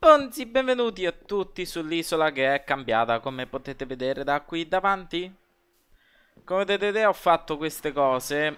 Ponzi, benvenuti a tutti sull'isola che è cambiata come potete vedere da qui davanti Come vedete ho fatto queste cose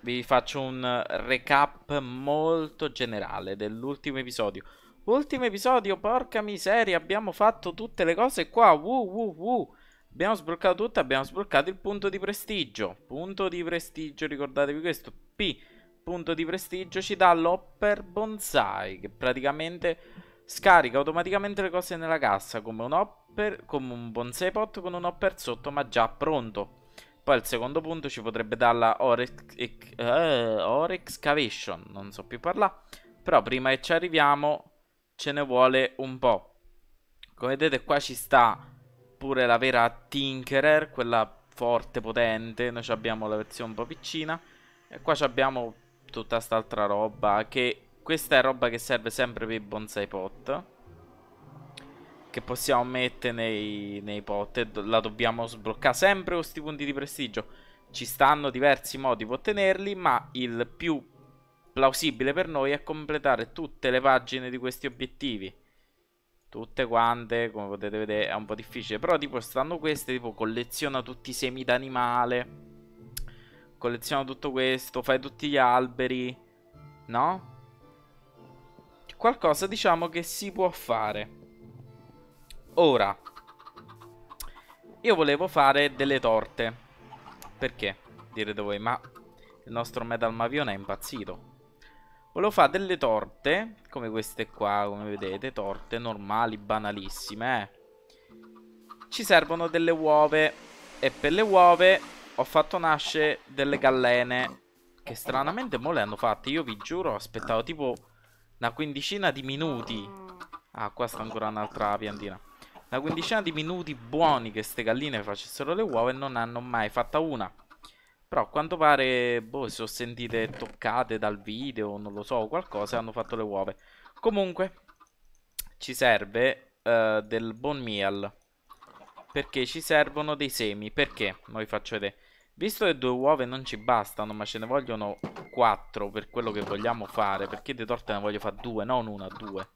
Vi faccio un recap molto generale dell'ultimo episodio Ultimo episodio, porca miseria, abbiamo fatto tutte le cose qua, uh, uh, uh. Abbiamo sbloccato tutto, abbiamo sbloccato il punto di prestigio Punto di prestigio, ricordatevi questo, P Punto di prestigio ci dà l'Hopper Bonsai Che praticamente Scarica automaticamente le cose nella cassa come un, hopper, come un bonsai pot con un hopper sotto ma già pronto. Poi al secondo punto ci potrebbe dare la Orex, uh, Orex Cavation, non so più parlare. Però prima che ci arriviamo ce ne vuole un po'. Come vedete qua ci sta pure la vera Tinkerer, quella forte, potente. Noi abbiamo la versione un po' piccina. E qua abbiamo tutta quest'altra roba che questa è roba che serve sempre per i bonsai pot. Che possiamo mettere nei, nei pot e la dobbiamo sbloccare sempre con questi punti di prestigio. Ci stanno diversi modi per ottenerli, ma il più plausibile per noi è completare tutte le pagine di questi obiettivi. Tutte quante, come potete vedere, è un po' difficile. Però tipo stanno queste, tipo colleziona tutti i semi d'animale. Colleziona tutto questo, fai tutti gli alberi. No? qualcosa diciamo che si può fare. Ora, io volevo fare delle torte. Perché? Direte voi, ma il nostro Metal Mavione è impazzito. Volevo fare delle torte, come queste qua, come vedete, torte normali, banalissime, eh. Ci servono delle uova e per le uova ho fatto nascere delle gallene che stranamente mo le hanno fatte, io vi giuro, aspettavo tipo una quindicina di minuti. Ah, qua sta ancora un'altra piantina. Una quindicina di minuti buoni che queste galline facessero le uova e non hanno mai fatta una. Però a quanto pare, boh, si sono sentite toccate dal video, non lo so, qualcosa, hanno fatto le uova. Comunque, ci serve uh, del bon meal. Perché ci servono dei semi. Perché? Noi faccio vedere. Visto che due uova non ci bastano, ma ce ne vogliono quattro per quello che vogliamo fare, perché di torta ne voglio fare due, non una, due.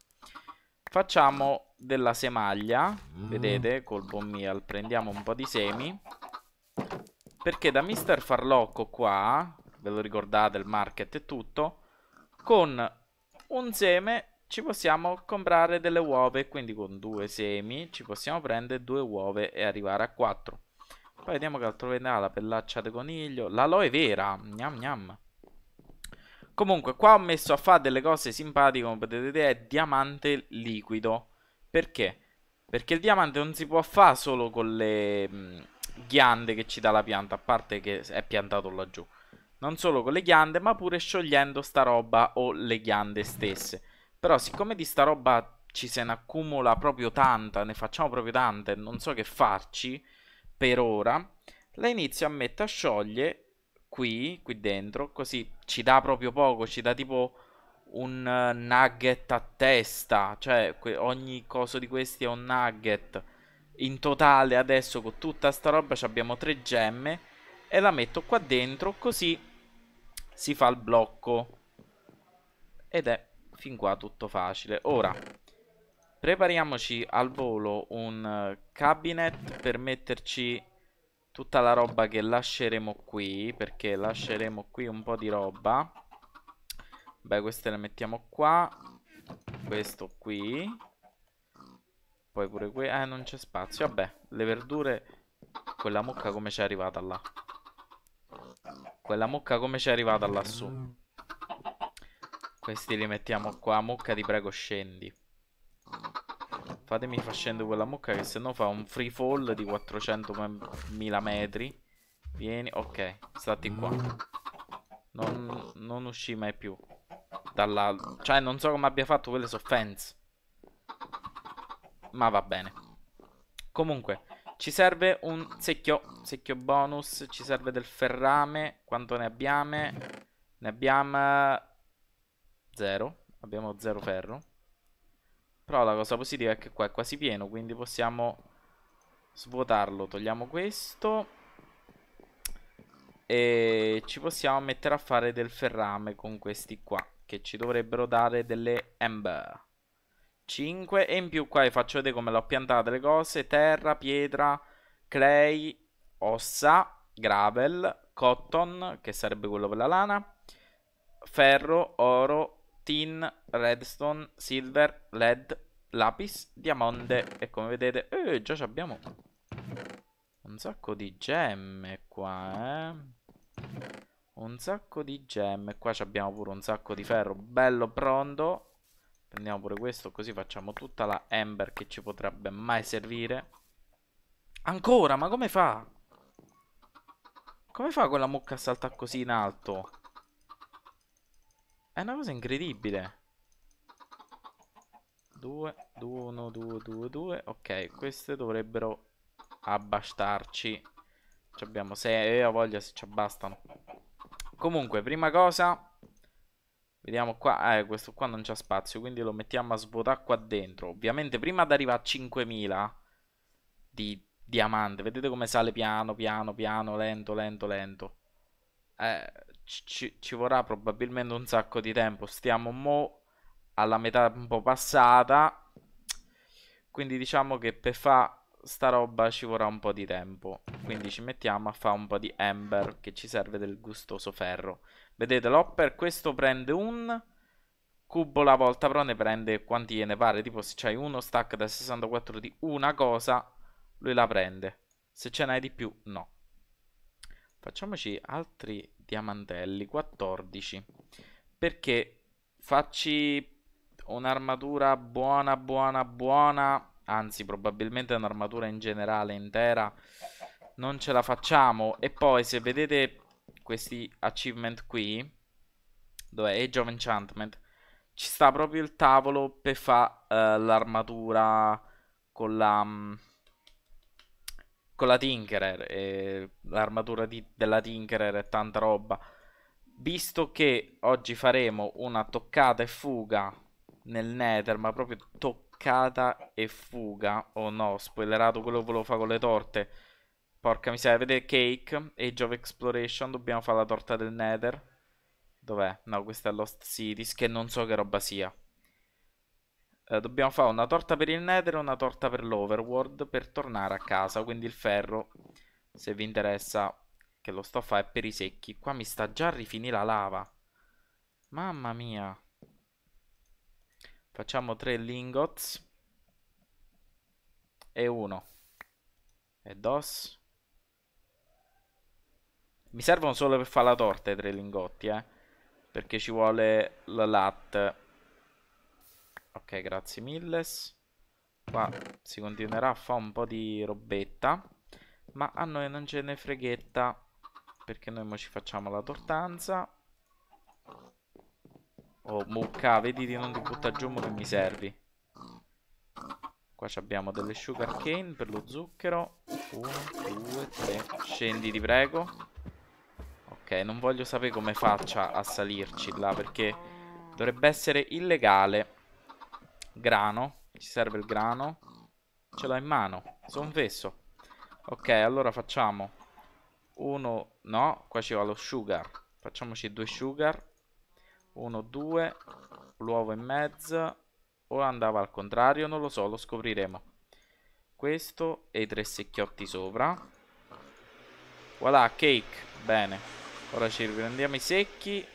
Facciamo della semaglia, mm. vedete, col buon prendiamo un po' di semi. Perché da Mister Farlocco qua, ve lo ricordate, il market e tutto, con un seme ci possiamo comprare delle uova, quindi con due semi ci possiamo prendere due uova e arrivare a quattro. Poi vediamo che altro vende la pellaccia di coniglio. L'aloe vera. Gnam gnam. Comunque, qua ho messo a fare delle cose simpatiche, come potete vedere, è diamante liquido. Perché? Perché il diamante non si può fare solo con le mh, mm, ghiande che ci dà la pianta, a parte che è piantato laggiù. Non solo con le ghiande, ma pure sciogliendo sta roba o le ghiande stesse. Però siccome di sta roba ci se ne accumula proprio tanta, ne facciamo proprio tante, non so che farci per ora la inizio a mettere a sciogliere qui, qui dentro, così ci dà proprio poco, ci dà tipo un eh, nugget a testa, cioè ogni coso di questi è un nugget. In totale adesso con tutta sta roba ci abbiamo tre gemme e la metto qua dentro così si fa il blocco. Ed è fin qua tutto facile. Ora Prepariamoci al volo un eh, cabinet per metterci tutta la roba che lasceremo qui, perché lasceremo qui un po' di roba. Beh, queste le mettiamo qua, questo qui, poi pure qui, eh non c'è spazio, vabbè, le verdure, quella mucca come c'è arrivata là? Quella mucca come c'è arrivata lassù? Questi li mettiamo qua, mucca ti prego scendi. Fatemi far scendere quella mucca che se no fa un free fall di 400.000 metri. Vieni, ok, stati qua. Non, non uscì mai più. Dalla... Cioè, non so come abbia fatto quelle soffense. Ma va bene. Comunque, ci serve un secchio, secchio bonus, ci serve del ferrame, quanto ne abbiamo? Ne abbiamo eh, Zero. abbiamo zero ferro. Però la cosa positiva è che qua è quasi pieno, quindi possiamo svuotarlo. Togliamo questo. E ci possiamo mettere a fare del ferrame con questi qua, che ci dovrebbero dare delle ember 5 e in più qua vi faccio vedere come l'ho piantata le cose terra, pietra, clay, ossa, gravel, cotton che sarebbe quello per la lana ferro, oro tin, redstone, silver, led, lapis, diamante e come vedete, eh, già abbiamo un sacco di gemme qua, eh. Un sacco di gemme, qua abbiamo pure un sacco di ferro, bello pronto. Prendiamo pure questo, così facciamo tutta la ember che ci potrebbe mai servire. Ancora, ma come fa? Come fa quella mucca a saltare così in alto? È una cosa incredibile. 2, 2, 1, 2, 2, 2. Ok, queste dovrebbero abbastarci. Ci abbiamo 6 e eh, ho voglia se ci abbastano. Comunque, prima cosa... Vediamo qua, eh, questo qua non c'ha spazio, quindi lo mettiamo a svuotare qua dentro. Ovviamente prima di arrivare a 5000 di diamante, vedete come sale piano, piano, piano, lento, lento, lento. Eh, ci, ci, vorrà probabilmente un sacco di tempo. Stiamo mo alla metà un po' passata. Quindi diciamo che per fare sta roba ci vorrà un po' di tempo. Quindi ci mettiamo a fare un po' di amber che ci serve del gustoso ferro. Vedete l'hopper, questo prende un cubo alla volta, però ne prende quanti ne pare. Tipo se c'hai uno stack da 64 di una cosa, lui la prende. Se ce n'hai di più, no. Facciamoci altri diamantelli, 14. Perché facci un'armatura buona, buona, buona, anzi probabilmente un'armatura in generale intera, non ce la facciamo. E poi se vedete questi achievement qui, dove Age of Enchantment, ci sta proprio il tavolo per fare uh, l'armatura con la... Mm, con la Tinkerer e l'armatura di, della Tinkerer e tanta roba. Visto che oggi faremo una toccata e fuga nel Nether, ma proprio toccata e fuga, oh no, spoilerato quello che volevo fare con le torte. Porca miseria, vedete Cake, Age of Exploration, dobbiamo fare la torta del Nether. Dov'è? No, questa è Lost Cities, che non so che roba sia eh, dobbiamo fare una torta per il Nether e una torta per l'Overworld per tornare a casa. Quindi il ferro, se vi interessa, che lo sto a fare per i secchi. Qua mi sta già a rifinire la lava. Mamma mia. Facciamo tre lingots. E uno. E dos. Mi servono solo per fare la torta i tre lingotti, eh. Perché ci vuole la latte. Ok, grazie mille. Qua si continuerà a fare un po' di robetta. Ma a noi non ce ne freghetta. Perché noi mo ci facciamo la tortanza. Oh, mucca, vedi di non ti butta giù, ma che mi servi. Qua abbiamo delle sugar cane per lo zucchero. Uno, due, tre. Scendi, ti prego. Ok, non voglio sapere come faccia a salirci là, perché dovrebbe essere illegale. Grano. Ci serve il grano. Ce l'ho in mano. Sono fesso. Ok, allora facciamo uno... No, qua ci va lo sugar. Facciamoci due sugar. Uno, due. L'uovo in mezzo. O andava al contrario, non lo so, lo scopriremo. Questo e i tre secchiotti sopra. Voilà, cake. Bene. Ora ci riprendiamo i secchi.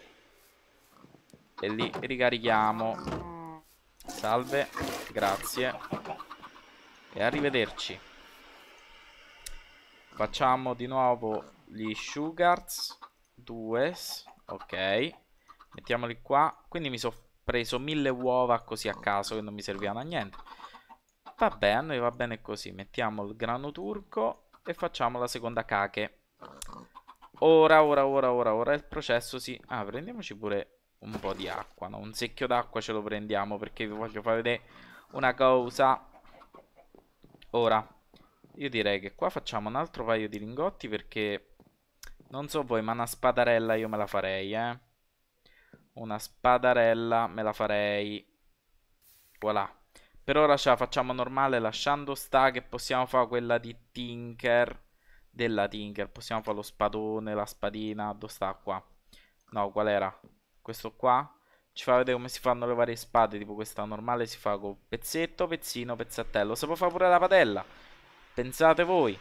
E li ricarichiamo. Salve, grazie. E arrivederci. Facciamo di nuovo gli sugars. Due. Ok. Mettiamoli qua. Quindi mi sono preso mille uova così a caso che non mi servivano a niente. Va bene, a noi va bene così. Mettiamo il grano turco e facciamo la seconda cache. Ora, ora, ora, ora, ora il processo si... Ah, prendiamoci pure un po' di acqua, no? Un secchio d'acqua ce lo prendiamo perché vi voglio far vedere una cosa. Ora, io direi che qua facciamo un altro paio di lingotti perché... Non so voi, ma una spadarella io me la farei, eh. Una spadarella me la farei. Voilà. Per ora ce la facciamo normale lasciando sta che possiamo fare quella di Tinker. Della Tinker. Possiamo fare lo spadone, la spadina. Dove sta qua? No, qual era? questo qua, ci fa vedere come si fanno le varie spade, tipo questa normale si fa con pezzetto, pezzino, pezzatello, si può fare pure la padella, pensate voi.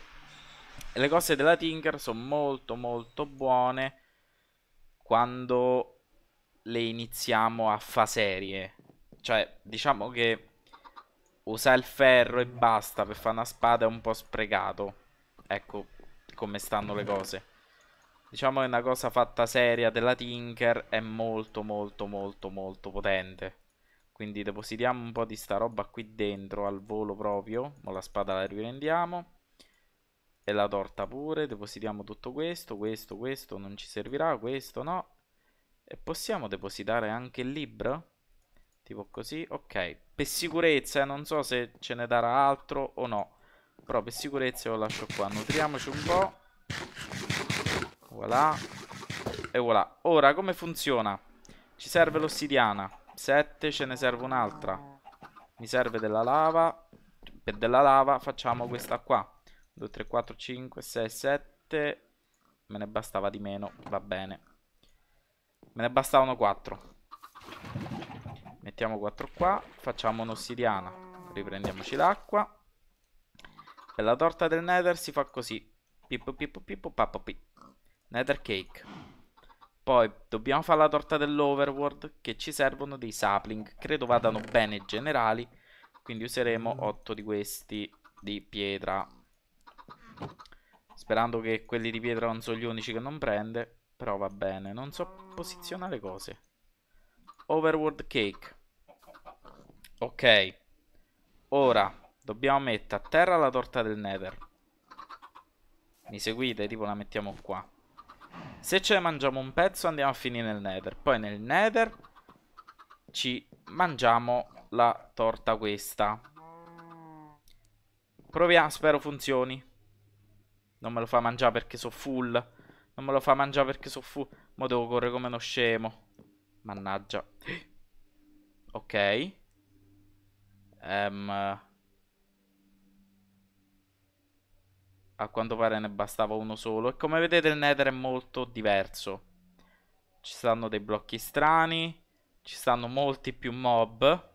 le cose della Tinker sono molto molto buone quando le iniziamo a fa serie. Cioè, diciamo che usare il ferro e basta per fare una spada è un po' sprecato. Ecco come stanno le cose. Diciamo che una cosa fatta seria della Tinker è molto molto molto molto potente. Quindi depositiamo un po' di sta roba qui dentro al volo proprio. Ma la spada la riprendiamo. E la torta pure. Depositiamo tutto questo, questo, questo non ci servirà, questo no. E possiamo depositare anche il libro? Tipo così, ok. Per sicurezza, eh, non so se ce ne darà altro o no. Però per sicurezza lo lascio qua. Nutriamoci un po'. Voilà. E voilà. Ora, come funziona? Ci serve l'ossidiana. 7, ce ne serve un'altra. Mi serve della lava. Per della lava facciamo questa qua. 2, 3, 4, 5, 6, 7. Me ne bastava di meno, va bene. Me ne bastavano 4. Mettiamo 4 qua. Facciamo un'ossidiana. Riprendiamoci l'acqua. E la torta del nether si fa così. Pippo pippo pippo pappo pippo. Nether Cake. Poi dobbiamo fare la torta dell'Overworld che ci servono dei sapling. Credo vadano bene generali. Quindi useremo 8 di questi di pietra. Sperando che quelli di pietra non sono gli unici che non prende. Però va bene. Non so posizionare cose. Overworld Cake. Ok. Ora dobbiamo mettere a terra la torta del Nether. Mi seguite? Tipo la mettiamo qua. Se ce ne mangiamo un pezzo andiamo a finire nel nether. Poi nel nether ci mangiamo la torta questa. Proviamo, spero funzioni. Non me lo fa mangiare perché sono full. Non me lo fa mangiare perché sono full. Mo devo correre come uno scemo. Mannaggia. Ok. Ehm... Um, a quanto pare ne bastava uno solo. E come vedete il nether è molto diverso. Ci stanno dei blocchi strani, ci stanno molti più mob.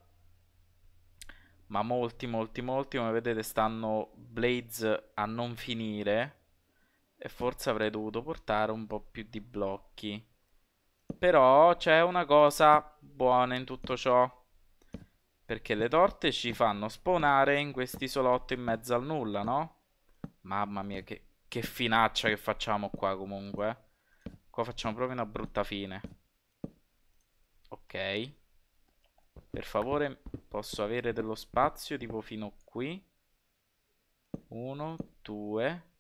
Ma molti, molti, molti, come vedete stanno blades a non finire. E forse avrei dovuto portare un po' più di blocchi. Però c'è una cosa buona in tutto ciò. Perché le torte ci fanno spawnare in questi quest'isolotto in mezzo al nulla, no? Mamma mia, che, che finaccia che facciamo qua comunque. Qua facciamo proprio una brutta fine. Ok. Per favore, posso avere dello spazio tipo fino qui. Uno, due.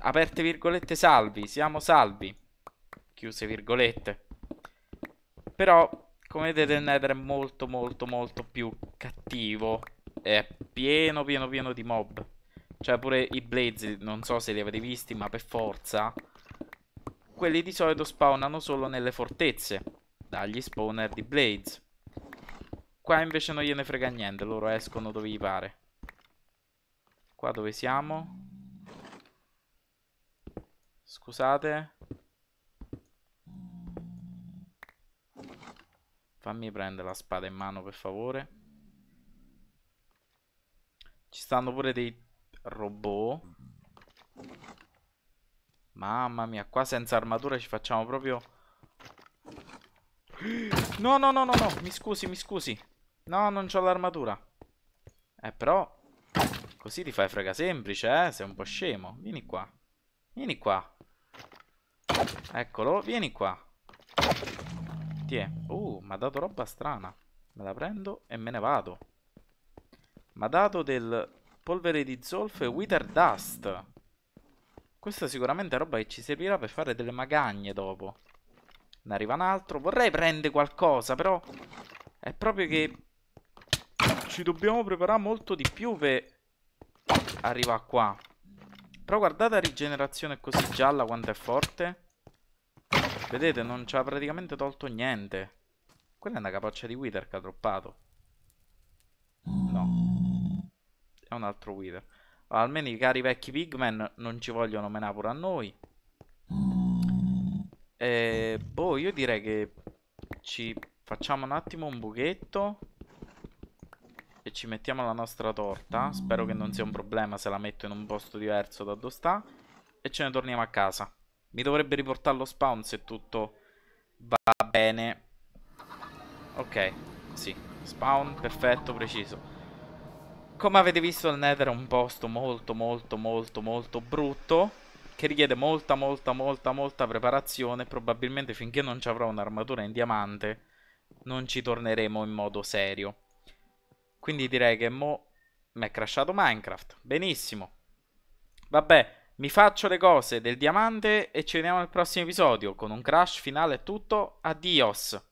Aperte virgolette salvi, siamo salvi. Chiuse virgolette. Però, come vedete, il Nether è molto, molto, molto più cattivo. È pieno, pieno, pieno di mob. Cioè pure i Blaze, non so se li avete visti, ma per forza. Quelli di solito spawnano solo nelle fortezze. Dagli spawner di Blaze. Qua invece non gliene frega niente, loro escono dove gli pare. Qua dove siamo? Scusate. Fammi prendere la spada in mano per favore. Ci stanno pure dei robot. Mamma mia, qua senza armatura ci facciamo proprio... No, no, no, no, no, mi scusi, mi scusi. No, non c'ho l'armatura. Eh, però... Così ti fai frega semplice, eh? Sei un po' scemo. Vieni qua. Vieni qua. Eccolo, vieni qua. Tiè. Uh, mi ha dato roba strana. Me la prendo e me ne vado. Mi ha dato del Polvere di zolfo e wither dust. Questa è sicuramente roba che ci servirà per fare delle magagne dopo. Ne arriva un altro. Vorrei prendere qualcosa, però... È proprio che... Ci dobbiamo preparare molto di più per... arrivare qua. Però guardate la rigenerazione così gialla quanto è forte. Vedete, non ci ha praticamente tolto niente. Quella è una capoccia di Wither che ha droppato. è un altro Wither. Almeno i cari vecchi pigmen non ci vogliono menare pure a noi. E, boh, io direi che ci facciamo un attimo un buchetto. E ci mettiamo la nostra torta. Spero che non sia un problema se la metto in un posto diverso da dove sta. E ce ne torniamo a casa. Mi dovrebbe riportare lo spawn se tutto va bene. Ok, sì. Spawn, perfetto, preciso. Come avete visto il Nether è un posto molto molto molto molto brutto che richiede molta molta molta molta preparazione probabilmente finché non ci avrò un'armatura in diamante non ci torneremo in modo serio. Quindi direi che mo mi è crashato Minecraft. Benissimo. Vabbè, mi faccio le cose del diamante e ci vediamo al prossimo episodio con un crash finale e tutto. Adios.